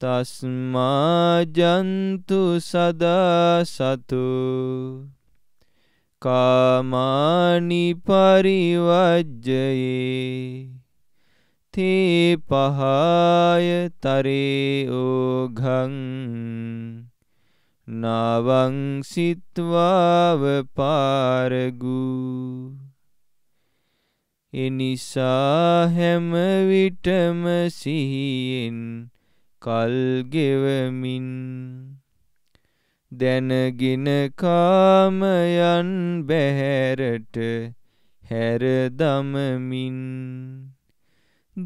තස්මා ජන්තු සදා සතු කාමානි පරිවජ්ජයේ තේ පහාය තරේ ඕඝං නාවං සිත්වාව පාරගු එනිසා හැම විටම සිහියෙන් කල් ගෙවමින් දැනගෙන කාමයන් බහැරට හැර දමමින්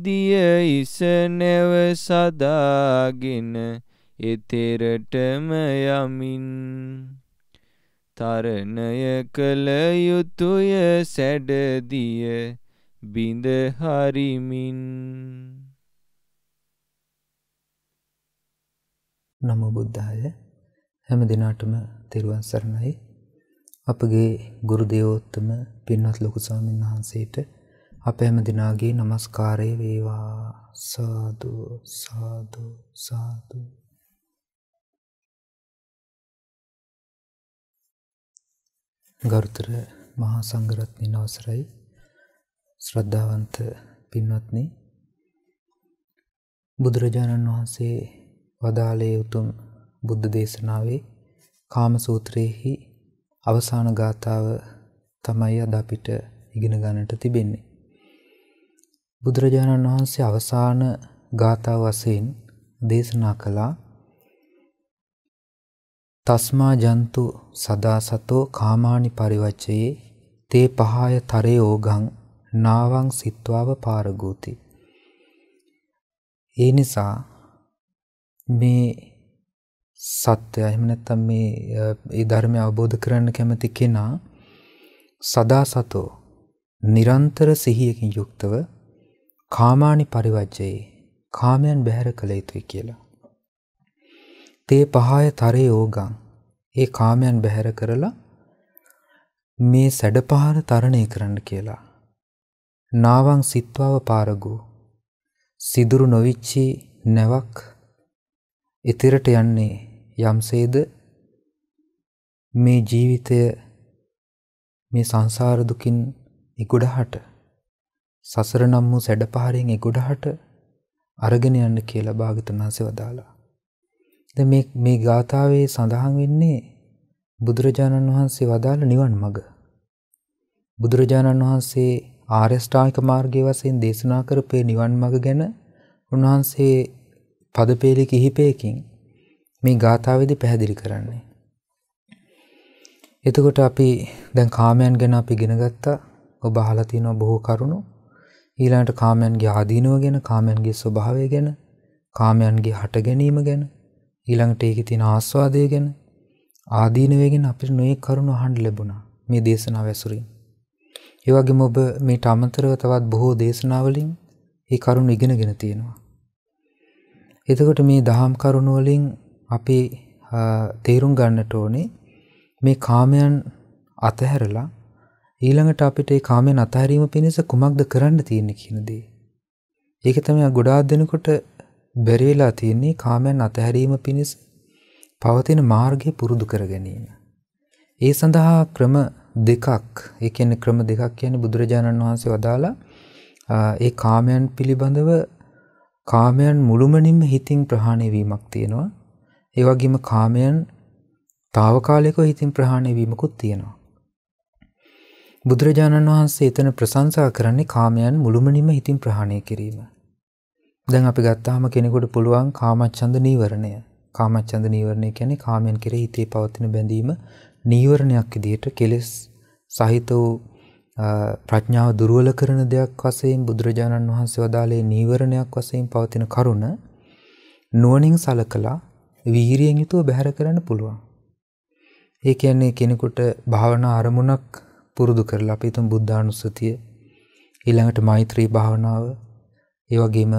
දිය ඉස නැව සදාගෙන එතෙරටම යමින් තරණය කළ යුතුය සැඩදිය බිඳ හරිමින් නමෝ බුද්ධාය හැම දිනාටම තෙරුවන් සරණයි අපගේ ගුරු දේවෝත්තම පින්වත් ලොකු ස්වාමීන් වහන්සේට අප හැම දිනාගේ নমස්කාරය වේවා සාදු සාදු සාදු ගරුතර මහා සංඝරත්නයන් අවසරයි ශ්‍රද්ධාවන්ත පින්වත්නි බුදුරජාණන් වහන්සේ වදාළේ උතුම් බුද්ධ දේශනාවේ කාම සූත්‍රයේහි අවසාන ගාථාව තමයි අද අපිට ඉගෙන ගන්නට තිබෙන්නේ. බුදුරජාණන් වහන්සේ අවසාන ගාථාව වශයෙන් දේශනා කළා තස්මා ජන්තු සදා සතෝ කාමානි පරිවච්චයේ තේ පහය තරේ ඕගං නාවං සිත්වාව පාරගූති. ඒ නිසා මේ සත්‍ය එහෙම නැත්නම් මේ ඒ ධර්මය අවබෝධ කරන්න කැමති කෙනා සදා සතෝ නිරන්තර සිහියකින් යුක්තව කාමානි පරිවජ්ජයේ කාමයන් බැහැර කළ යුතුයි කියලා. තේ පහය තරේ ඕගං ඒ කාමයන් බැහැර කරලා මේ සැඩපහර තරණය කරන්න කියලා. නාවං සිත්වාව පාරගූ සිදුරු නොවිච්චි නැවක් එතෙරට යන්නේ යම්සේද මේ ජීවිතය මේ සංසාර දුකින් එගොඩහට සසර නම් වූ සැඩපහරෙන් එගොඩහට අරගෙන යන්න කියලා භාගතුන් වහන්සේ වදාලා. දැන් මේ මේ ගාථාවේ සඳහන් වෙන්නේ බුදුරජාණන් වහන්සේ වදාළ නිවන් මඟ. බුදුරජාණන් වහන්සේ ආර්ය ශ්‍රාවක මාර්ගයේ වශයෙන් දේශනා කරපේ නිවන් මඟ ගැන උන්වහන්සේ පදපේලි කිහිපයකින් මේ ගාථාවේදී පැහැදිලි කරන්නේ. එතකොට අපි දැන් කාමයන් ගැන අපි ඉගෙන ගත්තා. ඔබ අහලා තියෙනවා බොහෝ කරුණු. ඊළඟට කාමයන්ගේ ආදීනව ගැන, කාමයන්ගේ ස්වභාවය ගැන, කාමයන්ගේ හට ගැනීම ගැන, ඊළඟට ඒකේ තියෙන ආස්වාදය ගැන, ආදීනවය ගැන අපිට නොයෙක් කරුණු අහන්න ලැබුණා මේ දේශනාව ඇසුරින්. ඒ වගේම ඔබ මේට අමතරව තවත් බොහෝ දේශනාවලින් මේ කරුණු ඉගෙනගෙන තියෙනවා. එතකොට මේ දහම් කරුණු වලින් අපි තේරුම් ගන්නට ඕනේ මේ කාමයන් අතහැරලා ඊළඟට අපිට ඒ කාමයන් අතහැරීම පිණිස කුමක්ද කරන්න තියෙන්නේ කියන දේ. ඒක තමයි ගොඩාක් දෙනකොට බැරි වෙලා තියෙන්නේ කාමයන් අතහැරීම පිණිස පවතින මාර්ගය පුරුදු කර ගැනීම. ඒ සඳහා ක්‍රම දෙකක්, ඒ කියන්නේ ක්‍රම දෙකක් කියන්නේ බුදුරජාණන් වහන්සේ වදාලා ඒ කාමයන් පිළිබඳව කාමයන් මුළුමනින්ම හිතින් ප්‍රහාණය වීමක් තියෙනවා. ඒ වගේම කාමයන් తాවකාලිකව හිතින් ප්‍රහාණය වීමකුත් තියෙනවා. බුදුරජාණන් වහන්සේ එතන ප්‍රශංසා කරන්නේ කාමයන් මුළුමනින්ම හිතින් ප්‍රහාණය කිරීම. දැන් අපි ගත්තාම කෙනෙකුට පුළුවන් කාමච්ඡන්ද නීවරණය. කාමච්ඡන්ද නීවරණය කියන්නේ කාමයන් කෙරෙහි හිතේ පවතින බැඳීම නීවරණයක් විදිහට කෙලෙස් සහිත වූ ප්‍රඥාව දුර්වල කරන දෙයක් වශයෙන් බුදුරජාණන් වහන්සේ වදාළේ නීවරණයක් වශයෙන් පවතින කරුණ නුවණින් සලකලා වීරියෙන් යුතුව බැහැර කරන්න පුළුවන්. ඒ කියන්නේ කෙනෙකුට භාවනා අරමුණක් පුරුදු කරලා අපි හිතමු බුද්ධානුස්සතිය ඊළඟට මෛත්‍රී භාවනාව ඒ වගේම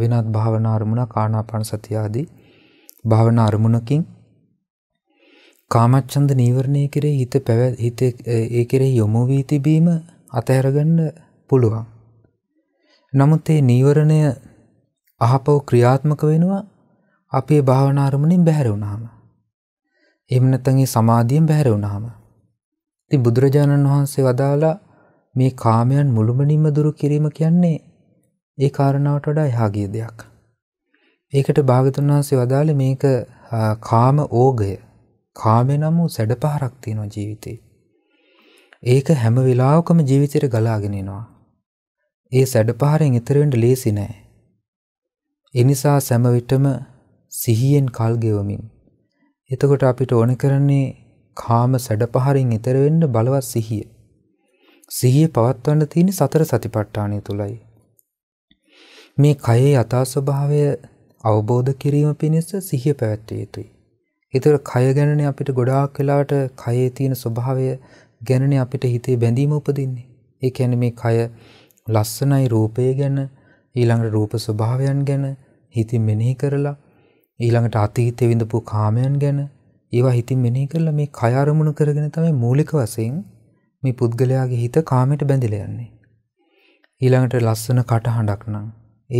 වෙනත් භාවනා අරමුණක් ආනාපාන සතිය ආදී භාවනා අරමුණකින් කාමච්ඡන්ද නීවරණය කෙරේ හිත පැව හිත ඒ කෙරෙහි යොමු වී තිබීම අතහැරගන්න පුළුවන්. නමුත් ඒ නීවරණය අහපව ක්‍රියාත්මක වෙනවා අපේ භාවනා අරමුණෙන් බැහැර වුණාම. එහෙම නැත්නම් ඒ සමාධියෙන් බැහැර වුණාම. ඉතින් බුදුරජාණන් වහන්සේ වදාලා මේ කාමයන් මුළුමනින්ම දුරු කිරීම කියන්නේ ඒ කාරණාවට වඩා එහා ගිය දෙයක්. ඒකට භාගතුන් වහන්සේ වදාළේ මේක කාම ඕගය කාමේ නම් වූ සැඩ පහරක් තියෙනවා ජීවිතේ. ඒක හැම වෙලාවකම ජීවිතේට ගලාගෙන එනවා. ඒ සැඩ පහරෙන් ඈතර වෙන්න ලේසි නෑ. ඒ නිසා සෑම විටම සිහියෙන් කල් ගෙවමින් එතකොට අපිට ඕන කරන්නේ කාම සැඩ පහරින් ඈතර වෙන්න බලවත් සිහිය. සිහිය පවත්වන්න තියෙන සතර සතිපට්ඨානය තුලයි. මේ කයේ යථා ස්වභාවය අවබෝධ කිරීම පිණිස සිහිය පැවැත්විය යුතුයි. ඒතර කය ගැනනේ අපිට ගොඩාක් වෙලාවට කයේ තියෙන ස්වභාවය ගැනනේ අපිට හිතේ බැඳීම උපදින්නේ. ඒ කියන්නේ මේ කය ලස්සනයි රූපය ගැන ඊළඟට රූප ස්වභාවයන් ගැන හිතින් මෙනෙහි කරලා ඊළඟට අතීතයේ විඳපු කාමයන් ගැන ඒවා හිතින් මෙනෙහි කරලා මේ කය අරමුණු කරගෙන තමයි මූලික වශයෙන් මේ පුද්ගලයාගේ හිත කාමයට බැඳිලා යන්නේ. ඊළඟට ලස්සන කටහඬක් නම්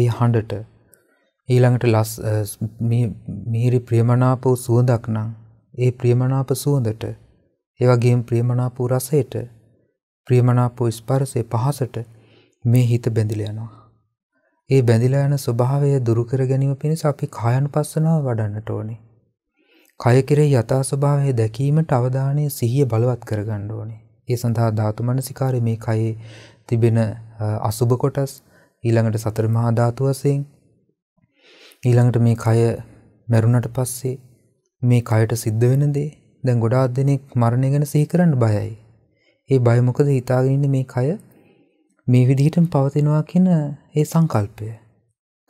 ඒ හඬට ඊළඟට ලස් මිහිරි ප්‍රියමනාප වූ සුවඳක් නම් ඒ ප්‍රියමනාප සුවඳට ඒ වගේම ප්‍රියමනාප වූ රසයට ප්‍රියමනාප වූ ස්පර්ශයේ පහසට මේ හිත බැඳිලා යනවා. ඒ බැඳිලා යන ස්වභාවය දුරු කර ගැනීම පිණිස අපි කායනුපස්සනාව වඩන්නට ඕනේ. කය කෙරෙහි යථා ස්වභාවය දැකීමට අවධානය සිහිය බලවත් කරගන්න ඕනේ. ඒ සඳහා ධාතු මනසිකාරයේ මේ කයේ තිබෙන අසුබ කොටස් ඊළඟට සතර මහා ධාතු වශයෙන් ඊළඟට මේ කය මැරුණට පස්සේ මේ කයට සිද්ධ වෙන දේ දැන් ගොඩාක් දෙනෙක් මරණය ගැන සිහි කරන්න බයයි. ඒ බය මොකද හිතාගෙන ඉන්නේ මේ කය මේ විදිහටම පවතිනවා කියන ඒ සංකල්පය.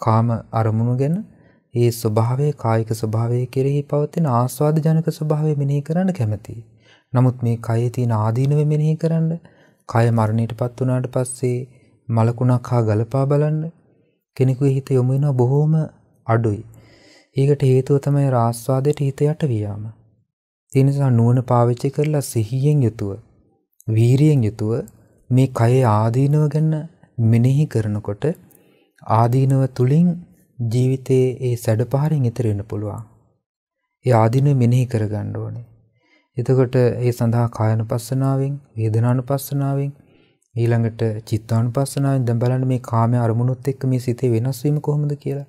කාම අරමුණු ගැන ඒ ස්වභාවය කායික ස්වභාවය කෙරෙහි පවතින ආස්වාද ජනක ස්වභාවය මෙනෙහි කරන්න කැමතියි. නමුත් මේ කයේ තියෙන ආදීනව මෙනෙහි කරන්න, කය මරණයටපත් වුණාට පස්සේ මලකුණක් හා ගලපා බලන්න කෙනෙකුගේ හිත යොමු වෙනවා බොහොම අඩුයි. ඒකට හේතුව තමයි රාස්වාදයට හිත යට වියාම. ඒ නිසා නුවණ පාවිච්චි කරලා සිහියෙන් යුතුව, වීරියෙන් යුතුව මේ කයේ ආදීනව ගැන මෙනෙහි කරනකොට ආදීනව තුලින් ජීවිතයේ ඒ සැඩපහරින් ඈතර වෙන්න පුළුවන්. ඒ ආදීනව මෙනෙහි කරගන්න ඕනේ. එතකොට ඒ සඳහා කායනුපස්සනාවෙන්, වේදනානුපස්සනාවෙන්, ඊළඟට චිත්තානුපස්සනාවෙන් දැන් බලන්න මේ කාම අරමුණුත් එක්ක මේ සිතේ වෙනස් වීම කොහොමද කියලා.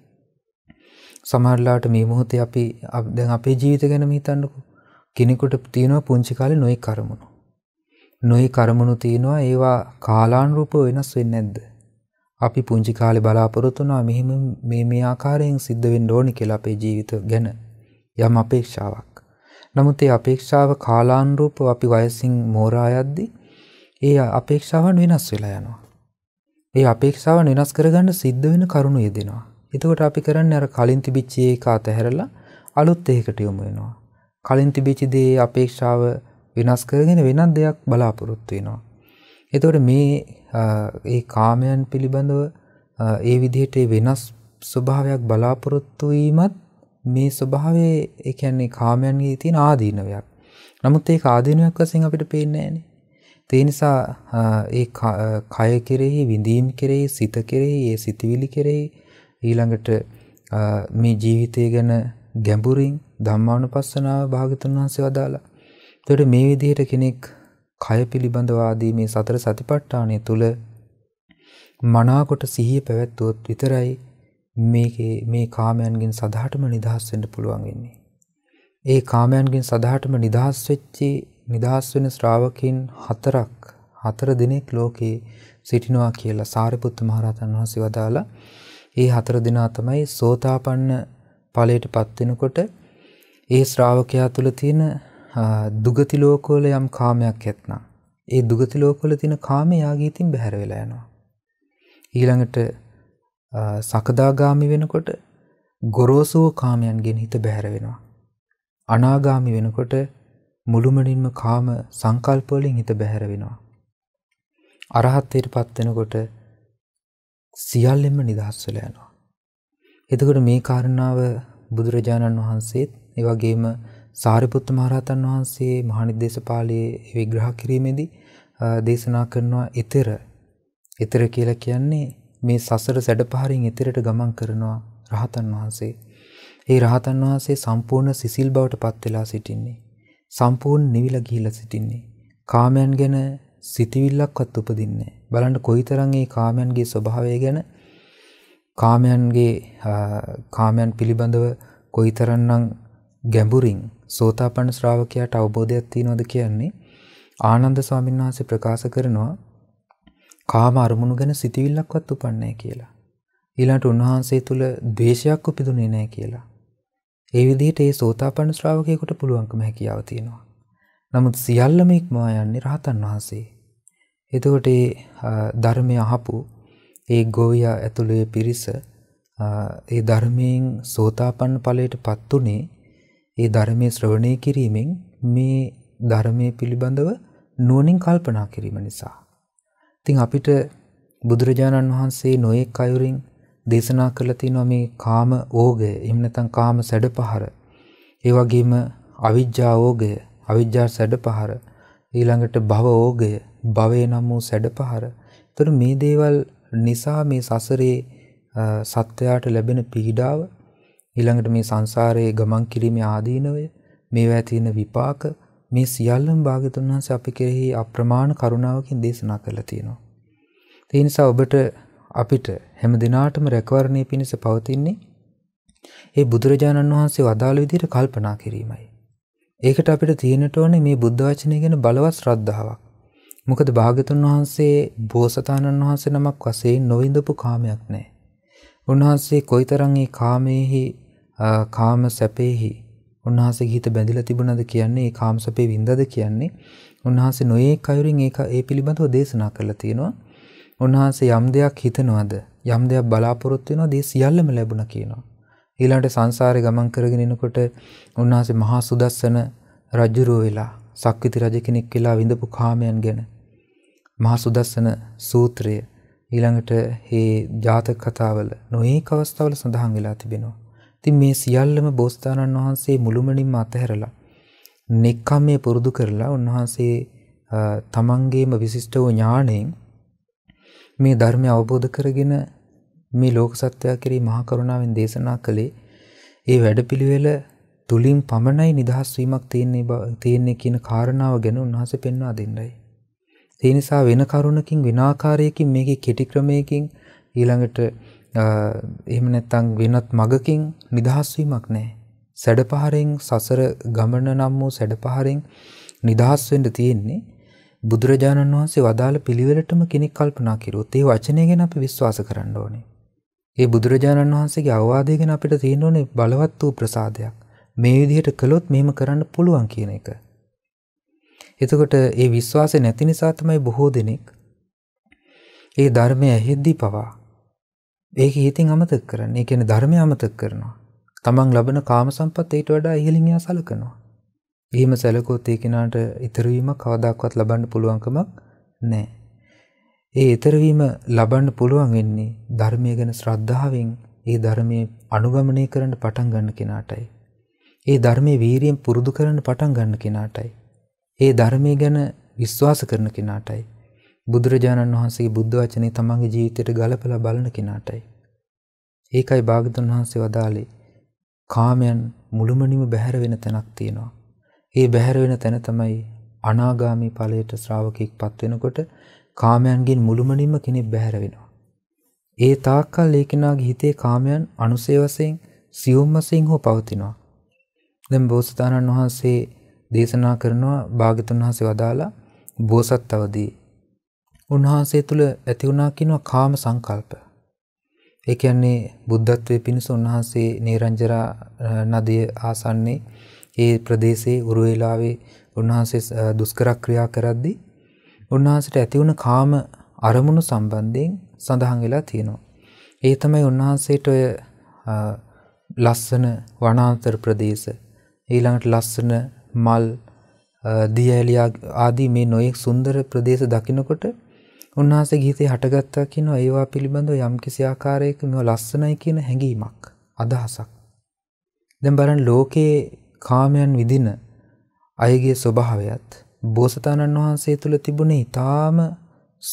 සමහරලාට මේ මොහොතේ අපි දැන් අපේ ජීවිත ගැන හිතන්නකෝ. කෙනෙකුට තියෙනවා පුංචි කාලේ නොයි කරමුණු. නොයි කරමුණු තියෙනවා ඒවා කාලානුරූපව වෙනස් වෙන්නේ නැද්ද? අපි පුංචි කාලේ බලාපොරොත්තු වුණා මෙහෙම මේ මේ ආකාරයෙන් සිද්ධ වෙන්න ඕනි කියලා අපේ ජීවිත ගැන යම් අපේක්ෂාවක්. නමුත් ඒ අපේක්ෂාව කාලානුරූපව අපි වයසින් මෝරා යද්දී ඒ අපේක්ෂාවන් වෙනස් වෙලා යනවා. ඒ අපේක්ෂාවන් වෙනස් කරගන්න සිද්ධ වෙන කරුණු යෙදෙනවා. එතකොට අපි කරන්න අර කලින් තිබිච්චේ එක අතහැරලා අලුත් එහෙකට යොමු වෙනවා. කලින් තිබිච්ච දේ අපේක්ෂාව වෙනස් කරගෙන වෙනත් දෙයක් බලාපොරොත්තු වෙනවා. එතකොට මේ ඒ කාමයන් පිළිබඳව ඒ විදිහට වෙනස් ස්වභාවයක් බලාපොරොත්තු වීමත් මේ ස්වභාවයේ ඒ කියන්නේ කාමයන්ගේ තියෙන ආදීනවයක්. නමුත් ඒක ආදීනයක් වශයෙන් අපිට පේන්නේ නැහැනේ. ඒ නිසා ඒ කය කෙරෙහි විඳීම් කෙරෙහි සිත කෙරෙහි ඒ සිතවිලි කෙරෙහි ඊළඟට මේ ජීවිතය ගැන ගැඹුරින් ධම්මානුපස්සනාව භාගතුන් වහන්සේ වදාලා. එතකොට මේ විදිහට කෙනෙක් කය පිළිබඳව ආදී මේ සතර සතිපට්ඨානය තුල මනාකොට සිහිය පැවැත්වුවොත් විතරයි මේකේ මේ කාමයන්ගෙන් සදාටම නිදහස් වෙන්න පුළුවන් වෙන්නේ. ඒ කාමයන්ගෙන් සදාටම නිදහස් වෙච්චි නිදහස් වෙන ශ්‍රාවකයන් හතරක් හතර දිනක් ලෝකේ සිටිනවා කියලා සාරිපුත්ත මහරහතන් වහන්සේ වදාලා ඒ හතර දෙනා තමයි සෝතාපන්න ඵලයට පත් වෙනකොට ඒ ශ්‍රාවකයා තුල තියෙන දුගති ලෝකවල යම් කාමයක් ඇත්නම් ඒ දුගති ලෝකවල තියෙන කාමය යාගේ තින් බැහැර වෙලා යනවා. ඊළඟට සකදාගාමි වෙනකොට ගොරෝසු කාමයන්ගෙන් හිත බැහැර වෙනවා. අනාගාමි වෙනකොට මුළුමනින්ම කාම සංකල්ප වලින් හිත බැහැර වෙනවා. අරහත්ත්වයටපත් වෙනකොට සියල්ලෙම නිදහස් වෙලා යනවා. එතකොට මේ කාරණාව බුදුරජාණන් වහන්සේත් ඒ වගේම සාරිපුත්ත මහරහතන් වහන්සේ මහනිදේශපාලයේ විග්‍රහ කිරීමේදී දේශනා කරනවා ඊතර ඊතර කියලා කියන්නේ මේ සසර සැඩපහරින් ඊතරට ගමන් කරනවා රහතන් වහන්සේ. ඒ රහතන් වහන්සේ සම්පූර්ණ සිසිල් බවට පත් වෙලා සිටින්නේ. සම්පූර්ණ නිවිලා ගිහිලා සිටින්නේ. කාමයන් ගැන සිතවිල්ලක්වත් උපදින්නේ බලන්න කොයිතරම් මේ කාමයන්ගේ ස්වභාවය ගැන කාමයන්ගේ කාමයන් පිළිබඳව කොයිතරම්නම් ගැඹුරින් සෝතාපන්න ශ්‍රාවකයාට අවබෝධයක් තියනවද කියන්නේ ආනන්ද ස්වාමීන් වහන්සේ ප්‍රකාශ කරනවා කාම අරමුණු ගැන සිතවිල්ලක්වත් උපන්නේ කියලා. ඊළඟට උන්වහන්සේ තුල ද්වේෂයක් උපදුනේ නැහැ කියලා. ඒ විදිහට ඒ සෝතාපන්න ශ්‍රාවකයෙකුට පුළුවන්කම හැකියාව තියෙනවා. නමුත් සියල්ලම ඉක්මවා යන්නේ රහතන් වහන්සේ. එතකොට ධර්මය අහපු ඒ ගෝයා ඇතුළේ පිරිස ඒ ධර්මයෙන් සෝතාපන්න ඵලයට පත්ුනේ ඒ ධර්මයේ ශ්‍රවණය කිරීමෙන් මේ ධර්මයේ පිළිබඳව නුවණින් කල්පනා කිරීම නිසා. ඉතින් අපිට බුදුරජාණන් වහන්සේ නොයෙක් අයුරින් දේශනා කරලා තියෙනවා මේ කාම ඕගය, එහෙම නැත්නම් කාම සැඩපහර. ඒ වගේම අවිජ්ජා ඕගය, අවිජ්ජා සැඩපහර. ඊළඟට භව ඕගය, භවය නම් වූ සැඩ පහර. එතකොට මේ දේවල් නිසා මේ සසරේ සත්වයාට ලැබෙන පීඩාව ඊළඟට මේ සංසාරයේ ගමන් කිරීමේ ආදීනවය මේවා තියෙන විපාක මේ සියල්ලම භාග්‍යතුන් වහන්සේ අපි කෙරෙහි අප්‍රමාණ කරුණාවකින් දේශනා කරලා තියෙනවා. ඒ නිසා ඔබට අපිට හැම දිනාටම රැකවරණය පිණිස පවතින්නේ ඒ බුදුරජාණන් වහන්සේ වදාළ විදිහට කල්පනා කිරීමයි. ඒකට අපිට තියෙනට ඕනේ මේ බුද්ධ වචනය ගැන බලවත් ශ්‍රද්ධාවක්. මොකද භාගතුන් වහන්සේ බෝසතාණන් වහන්සේ නමක් වශයෙන් නොවිඳපු කාමයක් නැහැ. උන්වහන්සේ කොයිතරම් ඒ කාමයේහි කාම සැපේහි උන්වහන්සේ හිත බැඳිලා තිබුණද කියන්නේ ඒ කාම සැපේ විඳද කියන්නේ උන්වහන්සේ නොයේක් අයුරින් ඒක ඒ පිළිබඳව දේශනා කරලා තියෙනවා. උන්වහන්සේ යම් දෙයක් හිතනවද යම් දෙයක් බලාපොරොත්තු වෙනවද ඒ සියල්ලම ලැබුණා කියනවා. ඊළඟට සංසාරේ ගමන් කරගෙන එනකොට උන්වහන්සේ මහා සුදස්සන රජුරෝ වෙලා සක්විති රජ කෙනෙක් වෙලා විඳපු කාමයන් ගැන මහා සුදස්සන සූත්‍රය ඊළඟට මේ ජාතක කතාවල නොඑක අවස්ථාවල සඳහන් වෙලා තිබෙනවා. ඉතින් මේ සියල්ලම බෝසතාණන් වහන්සේ මුළුමනින්ම අතහැරලා නෙක්ඛම්මේ පුරුදු කරලා උන්වහන්සේ තමන්ගේම විශිෂ්ට වූ ඥාණයෙන් මේ ධර්මය අවබෝධ කරගෙන මේ ලෝක සත්‍යය කෙරෙහි මහා කරුණාවෙන් දේශනා කළේ ඒ වැඩපිළිවෙල තුලින් පමණයි නිදහස් වීමක් තියෙන්නේ තියෙන්නේ කියන කාරණාව ගැන උන්වහන්සේ පෙන්වා දෙන්නයි. ඒ නිසා වෙන කරුණකින් විනාකාරයකින් මේකේ කෙටි ක්‍රමයකින් ඊළඟට එහෙම නැත්නම් වෙනත් මගකින් නිදහස් වීමක් නැහැ. සැඩපහරෙන් සසර ගමන නම් වූ සැඩපහරෙන් නිදහස් වෙන්න තියෙන්නේ බුදුරජාණන් වහන්සේ වදාළ පිළිවෙලටම කෙනෙක් කල්පනා කිරුවොත් ඒ වචනය ගැන අපි විශ්වාස කරන්න ඕනේ. ඒ බුදුරජාණන් වහන්සේගේ අවවාදය ගැන අපිට තියෙන්න ඕනේ බලවත් වූ ප්‍රසාදයක්. මේ විදිහට කළොත් මෙහෙම කරන්න පුළුවන් කියන එක. එතකොට ඒ විශ්වාසය නැති නිසා තමයි බොහෝ දෙනෙක් ඒ ධර්මය ඇහෙද්දී පවා ඒක හිතින් අමතක කරන්න. ඒ කියන්නේ ධර්මය අමතක කරනවා. තමන් ලබන කාම සම්පත් ඊට වඩා ඉහළින් එයා සලකනවා. එහෙම සැලකුවොත් ඒ කෙනාට ඊතර වීම කවදාවත් ලබන්න පුළුවන්කමක් නැහැ. ඒ ඊතර වීම ලබන්න පුළුවන් වෙන්නේ ධර්මය ගැන ශ්‍රද්ධාවෙන් ඒ ධර්මයේ අනුගමනය කරන්න පටන් ගන්න කෙනාටයි. ඒ ධර්මය වීරියෙන් පුරුදු කරන්න පටන් ගන්න කෙනාටයි. ඒ ධර්මය ගැන විශ්වාස කරන කෙනාටයි. බුදුරජාණන් වහන්සේ බුද්ධ වචනය තමන්ගේ ජීවිතයට ගලපලා බලන කෙනාටයි. ඒකයි භාගතුන් වහන්සේ වදාලේ කාමයන් මුළුමනිම බැහැර වෙන තැනක් තියෙනවා. ඒ බැහැර වෙන තැන තමයි අනාගාමී ඵලයට ශ්‍රාවකෙක් පත් වෙනකොට කාමයන්ගෙන් මුළුමනින්ම කෙනෙක් බැහැර වෙනවා. ඒ තාක්කල් ඒ කෙනාගේ හිතේ කාමයන් අනුසය වශයෙන් සියුම් වශයෙන් හෝ පවතිනවා. දැන් බෝසතාණන් වහන්සේ දේශනා කරනවා භාග්‍යතුන් වහන්සේ වදාලා බෝසත් අවදී උන්වහන්සේ තුල ඇති වුණා කියනවා කාම සංකල්ප. ඒ කියන්නේ බුද්ධත්වයේ පිණිස උන්වහන්සේ නේරංජරා නදිය ආසන්නේ ඒ ප්‍රදේශයේ උරු වේලාවේ උන්වහන්සේ දුෂ්කර ක්‍රියා කරද්දී උන්වහන්සේට ඇති වුණ කාම අරමුණු සම්බන්ධයෙන් සඳහන් වෙලා තියෙනවා. ඒ තමයි උන්වහන්සේට ඔය ලස්සන වනාන්තර ප්‍රදේශ ඊළඟට ලස්සන මල් දියඇලියා ආදී මේ නොයෙක් සුන්දර ප්‍රදේශ දකිනකොට උන්වහන්සේ ගීතේ හටගත්තා කියනවා ඒවා පිළිබඳව යම්කිසි ආකාරයක මේවා ලස්සනයි කියන හැඟීමක් අදහසක්. දැන් බලන්න ලෝකයේ කාමයන් විදින අයගේ ස්වභාවයත් බෝසතාණන් වහන්සේ තුල තිබුණේ ඊටාම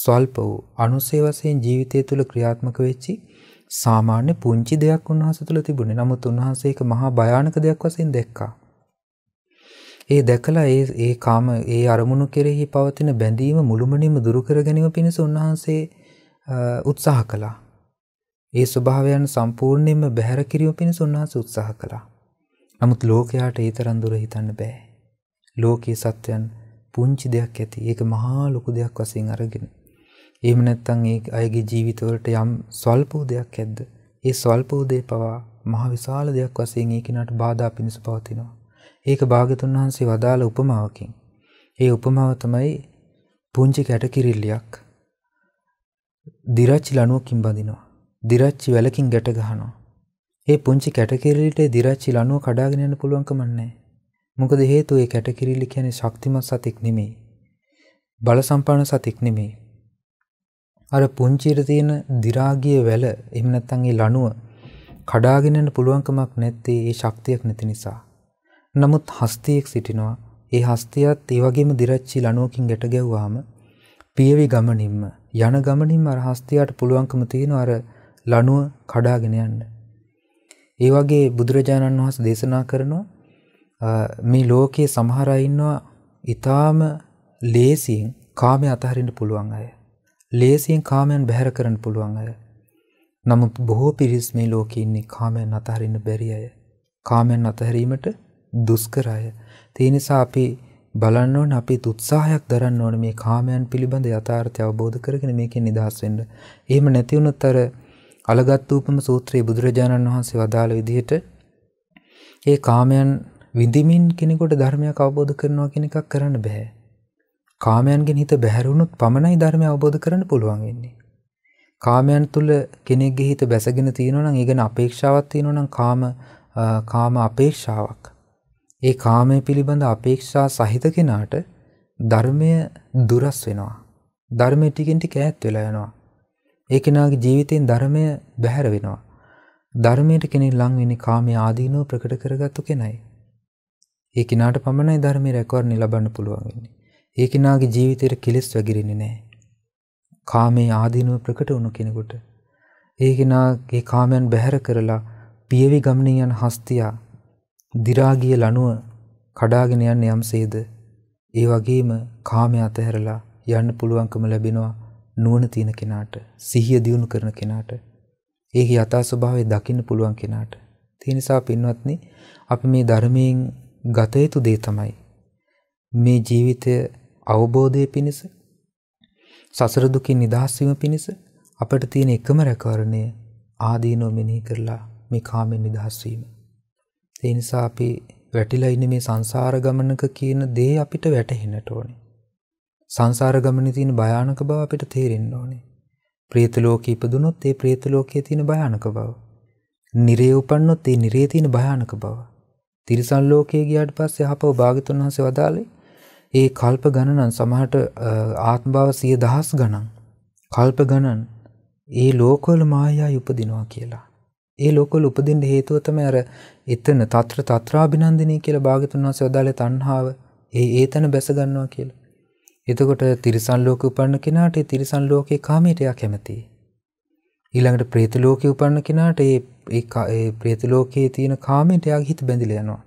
ස්වල්ප වූ අනුසේ වශයෙන් ජීවිතය තුල ක්‍රියාත්මක වෙච්චි සාමාන්‍ය පුංචි දෙයක් උන්වහන්සේ තුල තිබුණේ. නමුත් උන්වහන්සේ ඒක මහා භයානක දෙයක් වශයෙන් දැක්කා. ඒ දැකලා ඒ ඒ කාම ඒ අරමුණු කෙරෙහි පවතින බැඳීම මුළුමනින්ම දුරු කර ගැනීම පිණිස උන්වහන්සේ උත්සාහ කළා. ඒ ස්වභාවයන් සම්පූර්ණයෙන්ම බැහැර කිරීම පිණිස උන්වහන්සේ උත්සාහ කළා. නමුත් ලෝකයාට ඒ තරම් දුර හිතන්න බෑ. ලෝකයේ සත්‍යයන් පුංචි දෙයක් ඇති. ඒක මහා ලොකු දෙයක් වශයෙන් අරගෙන. එහෙම නැත්නම් ඒ අයගේ ජීවිතවලට යම් ස්වල්ප දෙයක් ඇද්ද? ඒ ස්වල්ප දෙය පවා මහ විශාල දෙයක් වශයෙන් ඒ කිනාට බාධා පිණිස පවතිනවා. ඒක භාගතුන් වහන්සේ වදාළ උපමාවකින්. ඒ උපමාව තමයි පුංචි කැටකිරිල්ලියක් දිරච්චි ලනුවකින් බඳිනවා. දිරච්චි වැලකින් ගැට ගහනවා. ඒ පුංචි කැටකිරිල්ලිට දිරච්චි ලනුව කඩාගෙන යන්න පුළුවන්කම නැහැ. මොකද හේතුව ඒ කැටකිරිල්ලි කියන්නේ ශක්තිමත් සතෙක් නෙමෙයි. බල සම්පන්න සතෙක් නෙමෙයි. අර පුංචියට තියෙන දිරාගිය වැල එහෙම නැත්නම් ඒ ලනුව කඩාගෙන යන්න පුළුවන්කමක් නැත්තේ ඒ ශක්තියක් නැති නිසා. නමුත් හස්තියෙක් සිටිනවා. ඒ හස්තියත් ඒ වගේම දිරච්චි ලණුවකින් ගැට ගැව්වාම පියවි ගමනින්ම යන ගමනින්ම අර හස්තියට පුළුවන්කම තියෙනවා අර ලණුව කඩාගෙන යන්න. ඒ වගේ බුදුරජාණන් වහන්සේ දේශනා කරනවා මේ ලෝකයේ සමහර අය ඉන්නවා ඊටාම ලේසියෙන් කාමයේ අතහරින්න පුළුවන් අය. ලේසියෙන් කාමයන් බැහැර කරන්න පුළුවන් අය. නමුත් බොහෝ පිරිස් මේ ලෝකයේ ඉන්නේ කාමයන් අතහරින්න බැරි අය. කාමයන් අතහැරීමට දුස්කරය. තියනිසා අපි බලන්න ඕන අපි උත්සාහයක් දරන්න ඕන මේ කාමයන් පිළිබඳ යථාර්ථය අවබෝධ කරගෙන මේකෙන් නිදහස් වෙන්න. එහෙම නැති වුණොත් අර අලගත් උපම සූත්‍රයේ බුදුරජාණන් වහන්සේ වදාළ විදිහට ඒ කාමයන් විඳිමින් කෙනෙකුට ධර්මයක් අවබෝධ කරනවා කියන එකක් කරන්න බෑ. කාමයන්ගෙන් හිත බැහැර වුණොත් පමණයි ධර්මය අවබෝධ කරන්න පුළුවන් වෙන්නේ. කාමයන් තුල කෙනෙක්ගේ හිත බැසගෙන තියෙනවා නම් ඒ ගැන අපේක්ෂාවක් තියෙනවා නම් කාම කාම අපේක්ෂාවක්. ඒ කාමය පිළිබඳ අපේක්ෂා සහිත කෙනාට ධර්මය දුරස් වෙනවා. ධර්මය ටිකෙන් ටික ඈත් වෙලා යනවා. ඒ කෙනාගේ ජීවිතයෙන් ධර්මය බැහැර වෙනවා. ධර්මයට කෙනෙක් ලං වෙන්නේ කාමයේ ආදීනෝ ප්‍රකට කරගත්තු කෙනයි. ඒ කෙනාට පමණයි ධර්මයේ රැකවරණ ලබන්න පුළුවන් වෙන්නේ. ඒ කෙනාගේ ජීවිතේට කෙලෙස් වැගිරෙන්නේ නැහැ. කාමයේ ආදීනෝ ප්‍රකට වුණු කෙනෙකුට ඒ කෙනාගේ කාමයන් බැහැර කරලා පියවි ගමනින් යන හස්තියා දිරාගිය ලනුව කඩාගෙන යන්න යම්සේද ඒ වගේම කාමය අතහැරලා යන්න පුළුවන්කම ලැබෙනවා නුවණ තියෙන කෙනාට සිහිය දියුණු කරන කෙනාට ඒක යථා ස්වභාවය දකින්න පුළුවන් කෙනාට ඒ නිසා පින්වත්නි අපි මේ ධර්මයෙන් ගත යුතු දේ තමයි මේ ජීවිතය අවබෝධය පිණිස සසර දුකින් නිදහස් වීම පිණිස අපට තියෙන එකම රැකවරණය ආදීනෝ මෙනෙහි කරලා මේ කාමෙන් නිදහස් වීම ඒ නිසා අපි වැටිලා ඉන්නේ මේ සංසාර ගමනක කියන දේ අපිට වැටහෙන්නට ඕනේ. සංසාර ගමනේ තියෙන භයානක බව අපිට තේරෙන්න ඕනේ. ප්‍රේත ලෝකෙ ඉපදුනොත් ඒ ප්‍රේත ලෝකයේ තියෙන භයානක බව. නිරේ උපන්නොත් ඒ නිරේ තියෙන භයානක බව. තිරිසන් ලෝකයේ ගියාට පස්සේ ආපහු භාගතුන් වහන්සේ වදාළේ ඒ කල්ප ගණනන් සමහරට ආත්ම භව 10000 ගණන් කල්ප ගණන් ඒ ලෝකවල මායя උපදිනවා කියලා. ඒ ලෝකවල උපදින්න හේතුව තමයි අර එතන తත්‍ර తත්‍රාබිනන්දිනී කියලා භාගතුන් වහන්සේ වදාළේ තණ්හාව. ඒ ඒතන බැස ගන්නවා කියලා. එතකොට තිරිසන් ලෝකෙ උපන්න කෙනාට ඒ තිරිසන් ලෝකේ කාමයට යා කැමතියි. ඊළඟට പ്രേත ලෝකෙ උපන්න කෙනාට ඒ ඒ പ്രേත ලෝකයේ තියෙන කාමයට යාගේ හිත බැඳිලා යනවා.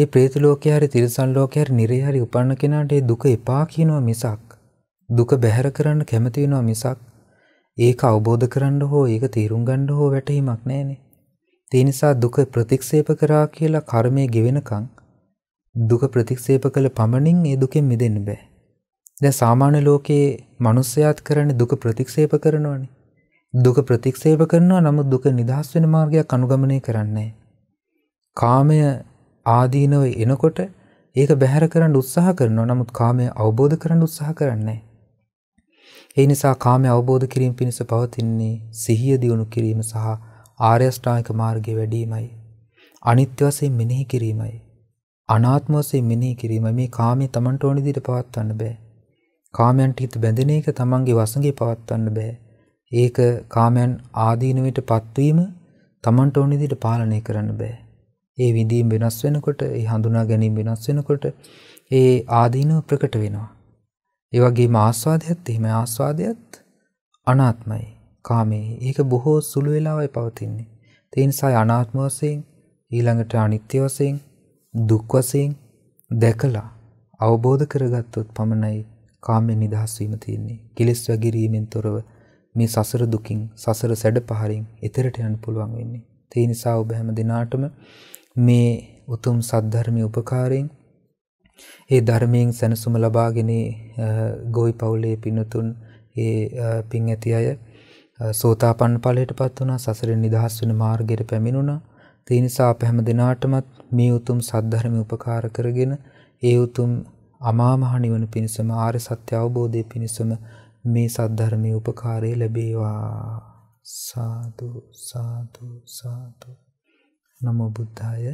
ඒ പ്രേත ලෝකේ හරි තිරිසන් ලෝකේ හරි නිරේ හරි උපන්න කෙනාට ඒ දුක එපා කියනවා මිසක් දුක බැහැර කරන්න කැමති වෙනවා මිසක් ඒක අවබෝධ කරන්න හෝ ඒක තේරුම් ගන්න හෝ වැටහීමක් නැහැනේ. ඒ නිසා දුක ප්‍රතික්ෂේප කරා කියලා කර්මය ගෙවෙනකන් දුක ප්‍රතික්ෂේප කළ පමණින් ඒ දුකෙන් මිදෙන්න බෑ. දැන් සාමාන්‍ය ලෝකයේ මිනිස්සයාත් කරන්නේ දුක ප්‍රතික්ෂේප කරනවනේ. දුක ප්‍රතික්ෂේප කරනවා නමුත් දුක නිදහස් වෙන මාර්ගයක් අනුගමනය කරන්නේ කාමය ආදීනව එනකොට ඒක බැහැර කරන්න උත්සාහ කරනවා නමුත් කාමය අවබෝධ කරන්න උත්සාහ කරන්නේ ඒ නිසා කාමය අවබෝධ කිරීම පිණිස පවතින්නේ සිහිය දියුණු කිරීම සහ ආර්ය අෂ්ටාංගික මාර්ගයේ වැඩිමයි. අනිත්‍ය වශයෙන් මෙනෙහි කිරීමයි. අනාත්ම වශයෙන් මෙනෙහි කිරීම මේ කාමයේ Tamanට ඕන විදිහට පවත්වන්න බෑ. කාමයන්ට හිත බැඳෙන එක Tamanගේ වසඟේ පවත්වන්න බෑ. ඒක කාමයන් ආදීනවිට පත්වීම Tamanට ඕන විදිහට පාලනය කරන්න බෑ. ඒ විඳීම් වෙනස් වෙනකොට, ඒ හඳුනා ගැනීම වෙනස් වෙනකොට ඒ ආදීනව ප්‍රකට වෙනවා. ඒ වගේම ආස්වාදයත් එහෙම ආස්වාදයත් අනාත්මයි. කාමයේ ඒක බොහෝ සුළු වෙලාවයි පවතින්නේ. ඒ නිසා අනාත්ම වශයෙන් ඊළඟට අනිත්‍ය වශයෙන් දුක් වශයෙන් දැකලා අවබෝධ කරගත්තොත් පමණයි කාමෙන් නිදහස් වීම තියෙන්නේ. කෙලෙස් වගිරීමෙන් තොරව මේ සසර දුකින් සසර සැඩ පහරින් එතරට යන්න පුළුවන් වෙන්නේ. ඒ නිසා ඔබ හැම දිනාටම මේ උතුම් සද්ධර්මයේ උපකාරයෙන් ඒ ධර්මයෙන් සැනසුම ලබාගෙන ගෝයි පවුලේ පින්නතුන් ඒ පින් ඇති අය සෝතාපන්න ඵලයටපත් වුණා සසරෙන් නිදහස් වෙන මාර්ගයට පැමිණුණා ඒ නිසා අප හැම දිනාටමත් මේ උතුම් සද්ධර්මය උපකාර කරගෙන ඒ උතුම් අමා මහ නිවන පිණිසම ආර්ය සත්‍ය අවබෝධය පිණිසම මේ සද්ධර්මයේ උපකාරය ලැබේවා සාදු සාදු සාදු නමෝ බුද්ධාය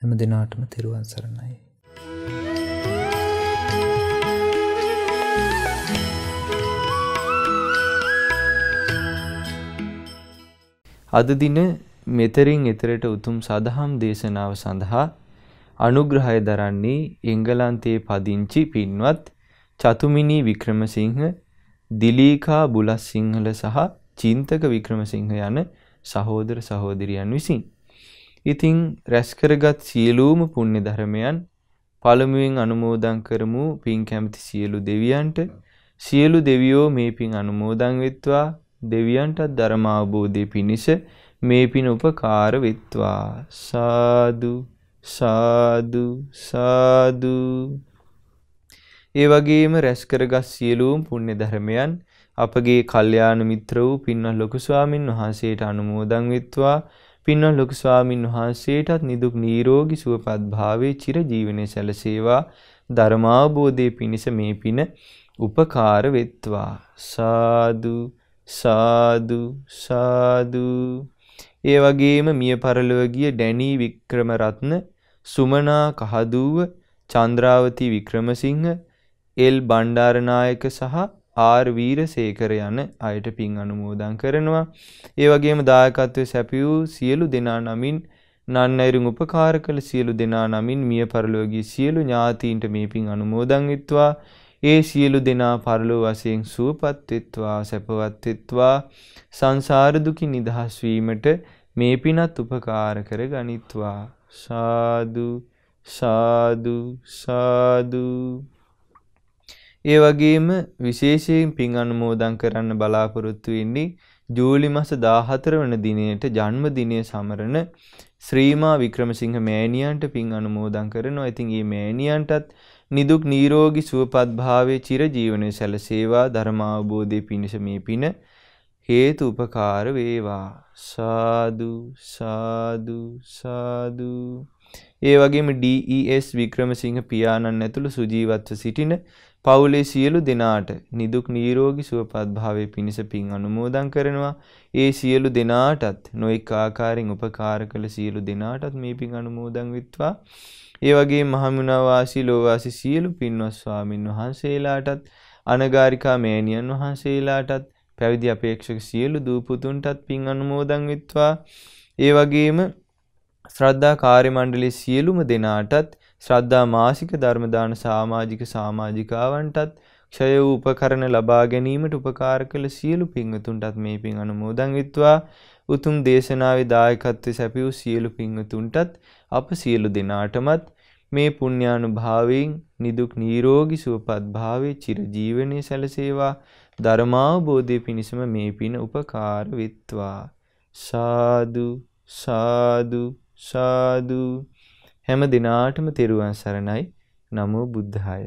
හැම දිනාටම තෙරුවන් සරණයි Thank you. අද දින මෙතරින් එතරට උතුම් සදහම් දේශනාව සඳහා අනුග්‍රහය දරන්නේ එංගලන්තයේ පදිංචි පින්වත් චතුමිනී වික්‍රමසිංහ දිලීකා බුලස් සිංහල සහ චින්තක වික්‍රමසිංහ යන සහෝදර සහෝදරියන් විසින්. ඉතිං රැස්කරගත් සියලූම පුුණ්‍ය ධර්මයන් පළමුුවෙන් අනුමෝදං කරමු පින් කැමති සියලු දෙවියන්ට සියලු දෙවියෝ මේ පින් අනුමෝදං වෙත්වා දෙවියන්ටත් ධර්මාබෝධය පිණිස මේ පින උපකාර වෙත්වා සාදු සාදු සාදු ඒ වගේම රැස් කරගත් සියලුම පුණ්‍ය ධර්මයන් අපගේ කල්යාණ මිත්‍ර වූ පින්වත් ලොකු ස්වාමින් වහන්සේට අනුමෝදන් වෙත්වා පින්වත් ලොකු ස්වාමින් වහන්සේටත් නිදුක් නිරෝගී සුවපත් භාවයේ චිරජීවනයේ සැලසේවා ධර්මාබෝධයේ පිණිස මේ පින උපකාර වෙත්වා සාදු සාදු සාදු ඒ වගේම මිය පරලොව ගිය ඩැනී වික්‍රමරත්න සුමනා කහදුව චන්ද්‍රාවති වික්‍රමසිංහ එල් බණ්ඩාරනායක සහ ආර් වීරසේකර යන අයට පින් අනුමෝදන් කරනවා ඒ වගේම දායකත්වයේ සැපියූ සියලු දෙනා නමින් නන්නයිරුන් උපකාර කළ සියලු දෙනා නමින් මිය පරලොව ගිය සියලු ඥාතීන්ට මේ පින් අනුමෝදන් විත්වා ඒ සියලු දෙනා පරලෝ වශයෙන් සුවපත් වෙත්වා සැපවත් වෙත්වා සංසාර දුකින් නිදහස් වීමට මේ පිනත් උපකාර කර ගනිත්වා සාදු සාදු සාදු ඒ වගේම විශේෂයෙන් පින් අනුමෝදන් කරන්න බලාපොරොත්තු වෙන්නේ ජූලි මස 14 වන දිනේට ජන්මදිනය සමරන ශ්‍රීමා වික්‍රමසිංහ මෑණියන්ට පින් අනුමෝදන් කරනවා. ඉතින් මේ මෑණියන්ටත් නිදුක් නිරෝගී සුවපත් භාවයේ චිරජීවනයේ සැලසේවා ධර්ම අවබෝධයේ පිණිස මේ පින හේතු උපකාර වේවා සාදු සාදු සාදු ඒ වගේම DES වික්‍රමසිංහ පියාණන් ඇතුළු සුජීවත්ව සිටින පවුලේ සියලු දෙනාට නිදුක් නිරෝගී සුවපත් භාවයේ පිණිස පින් අනුමෝදන් කරනවා. ඒ සියලු දෙනාටත් නොඑක ආකාරයෙන් උපකාර කළ සියලු දෙනාටත් මේ පින් අනුමෝදන් විත්වා. ඒ වගේ මහමුණවාසී ලෝවාසී සියලු පින්වත් ස්වාමින් වහන්සේලාටත් අනගාരികා මෑණියන් වහන්සේලාටත් පැවිදි අපේක්ෂක සියලු දූපුතුන්ටත් පින් අනුමෝදන් විත්වා ඒ වගේම ශ්‍රද්ධා කාර්ය මණ්ඩලයේ සියලුම දෙනාටත් ශ්‍රද්ධා මාසික ධර්ම දාන සමාජික සමාජිකාවන්ටත් ක්ෂය වූ උපකරණ ලබා ගැනීමට උපකාර කළ සියලු පින්වතුන්ටත් මේ පින් අනුමෝදන් විත්වා උතුම් දේශනාවේ දායකත්වයේ සැපියූ සියලු පින්වතුන්ටත් අප සියලු දෙනාටමත් මේ පුණ්‍යානුභාවයෙන් නිදුක් නිරෝගී සුවපත් භාවයේ චිර ජීවනයේ සැලසේවා ධර්මාවබෝධය පිණිසම මේ පින උපකාර වෙත්වා සාදු සාදු සාදු හැම දිනාටම තෙරුවන් සරණයි නමෝ බුද්ධාය